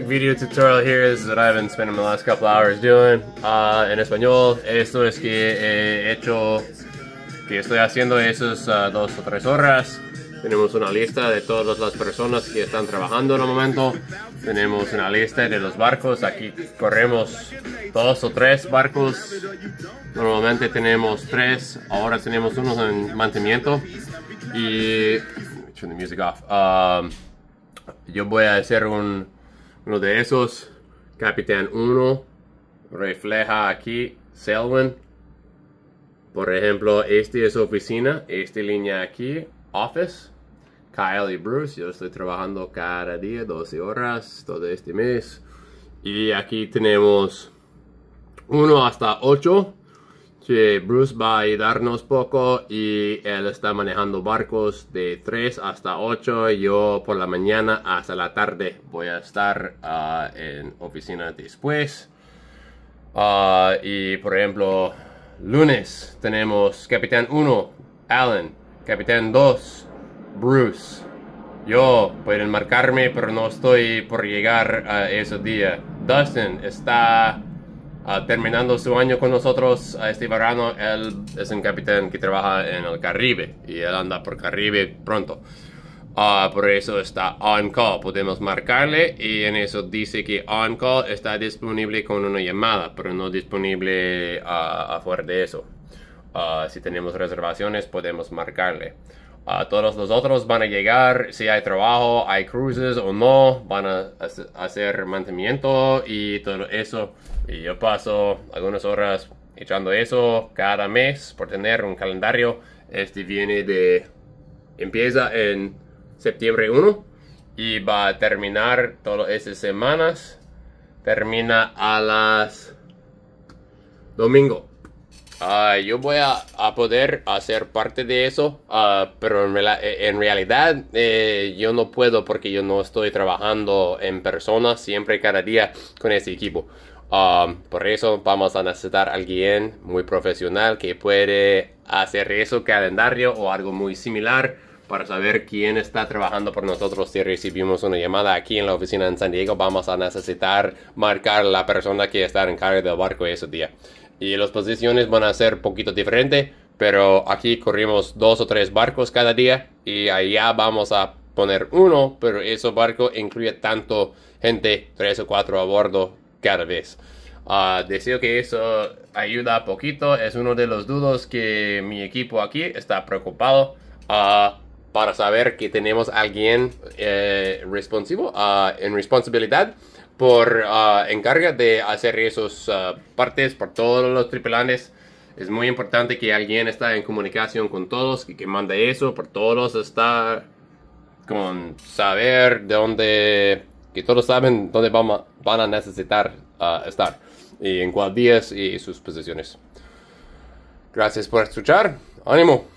video tutorial here is that I've been spending the last couple hours doing uh, en español. Esto es que he hecho, que estoy haciendo esas uh, dos o tres horas. Tenemos una lista de todas las personas que están trabajando en el momento. Tenemos una lista de los barcos. Aquí corremos dos o tres barcos. Normalmente tenemos tres. Ahora tenemos unos en mantenimiento. Y... Turn the music off. Um, yo voy a hacer un... Uno de esos, Capitán 1, refleja aquí Selwyn. Por ejemplo, este es oficina, esta línea aquí, office. Kyle y Bruce, yo estoy trabajando cada día, 12 horas, todo este mes. Y aquí tenemos uno hasta 8 Sí, Bruce va a ayudarnos poco y él está manejando barcos de 3 hasta 8. Yo por la mañana hasta la tarde voy a estar ah, en oficina después. Ah, y por ejemplo, lunes tenemos Capitán 1, Alan. Capitán 2, Bruce. Yo pueden marcarme, pero no estoy por llegar a ese día. Dustin está Ah, terminando su año con nosotros este verano, él es un capitán que trabaja en el Caribe y él anda por Caribe pronto. Ah, por eso está on call. Podemos marcarle y en eso dice que on call está disponible con una llamada, pero no disponible ah, afuera de eso. si tenemos reservaciones, podemos marcarle todos los otros van a llegar si hay trabajo, hay cruces o no, van a hacer mantenimiento y todo eso. Y yo paso algunas horas echando eso cada mes por tener un calendario. Este viene de... empieza en septiembre 1 y va a terminar todas esas semanas. Termina a las domingo Ah, yo voy a, poder hacer parte de eso, ah, pero en, eh, realidad eh, yo no puedo porque yo no estoy trabajando en persona siempre cada día con ese equipo. Ah, por eso vamos a necesitar a alguien muy profesional que puede hacer eso calendario o algo muy similar para saber quién está trabajando por nosotros si recibimos una llamada aquí en la oficina en San Diego. Vamos a necesitar marcar la persona que está en cargo del barco ese día. Y las posiciones van a ser poquito diferentes pero aquí corrimos dos o tres barcos cada día y allá vamos a poner uno, pero ese barco incluye tanto gente, tres o cuatro a bordo cada vez. Ah, deseo que eso ayuda poquito. Es uno de los dudos que mi equipo aquí está preocupado. Ah, para saber que tenemos alguien eh, responsivo, ah, en responsabilidad por ah, encarga de hacer esas ah, partes por todos los tripulantes. Es muy importante que alguien esté en comunicación con todos, que, que manda eso, por todos está con saber de dónde, que todos saben dónde van a necesitar estar y en cuál días y sus posiciones. Gracias por escuchar. Ánimo.